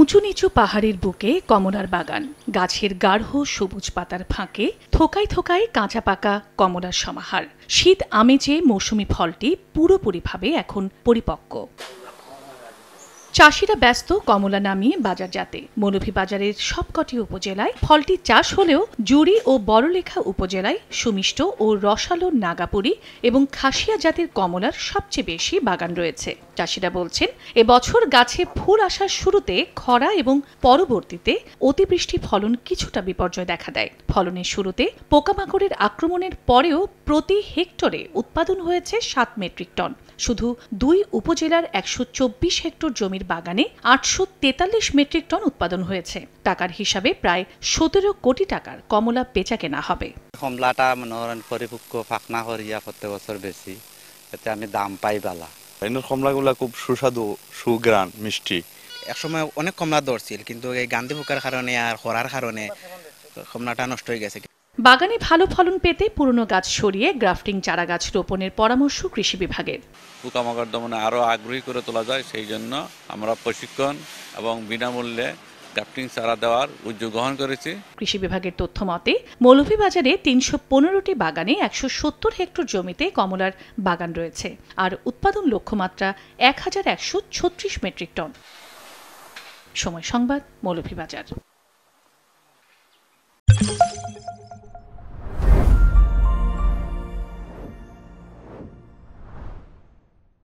উঁচু নিচু পাহাড়ের বুকে কমলার বাগান গাছের গাঢ় সবুজ পাতার ফাঁকে থোকায় থোকায় কাঁচা পাকা কমলার সমাহার শীত আমেজে মৌসুমি ফলটি পুরোপুরিভাবে এখন পরিপক্ক চাষিরা ব্যস্ত কমলা নামিয়ে বাজার যাতে মৌলভী বাজারের সবকটি উপজেলায় ফলটি চাষ হলেও জুড়ি ও বড়লেখা উপজেলায় সুমিষ্ট ও রসালো নাগাপুরি এবং খাসিয়া জাতের কমলার সবচেয়ে বেশি বাগান রয়েছে চাষিরা বলছেন এবছর গাছে ফুল আসার শুরুতে খরা এবং পরবর্তীতে অতিবৃষ্টি ফলন কিছুটা বিপর্যয় দেখা দেয় ফলনের শুরুতে পোকামাকড়ের আক্রমণের পরেও প্রতি হেক্টরে উৎপাদন হয়েছে সাত মেট্রিক টন শুধু দুই উপজেলার একশো চব্বিশ হেক্টর জমির বাগানে আটশো তেতাল্লিশ মেট্রিক টন উৎপাদন হয়েছে টাকার হিসাবে প্রায় সতেরো কোটি টাকার কমলা বেচা কেনা হবে কমলাটা মনোরণ পরিপক্ক ফাঁকনা করিয়া প্রত্যেক বছর বেশি এতে আমি দাম পাই বালা কমলাগুলা খুব সুস্বাদু সুগ্রান মিষ্টি একসময় অনেক কমলা দর ছিল কিন্তু এই গান্ধী পোকার কারণে আর হরার কারণে কমলাটা নষ্ট হয়ে গেছে বাগানে ভালো ফলন পেতে পুরনো গাছ সরিয়ে গ্রাফটিং চারা গাছ রোপণের পরামর্শ কৃষি বিভাগের পোকামাকড় দমনে আরও আগ্রহী করে তোলা যায় সেই জন্য আমরা প্রশিক্ষণ এবং বিনামূল্যে গ্রাফটিং চারা দেওয়ার উদ্যোগ গ্রহণ করেছি কৃষি বিভাগের তথ্য মতে মৌলভীবাজারে তিনশো পনেরোটি বাগানে একশো সত্তর হেক্টর জমিতে কমলার বাগান রয়েছে আর উৎপাদন লক্ষ্যমাত্রা এক হাজার একশো ছত্রিশ মেট্রিক টন সময় সংবাদ মৌলভীবাজার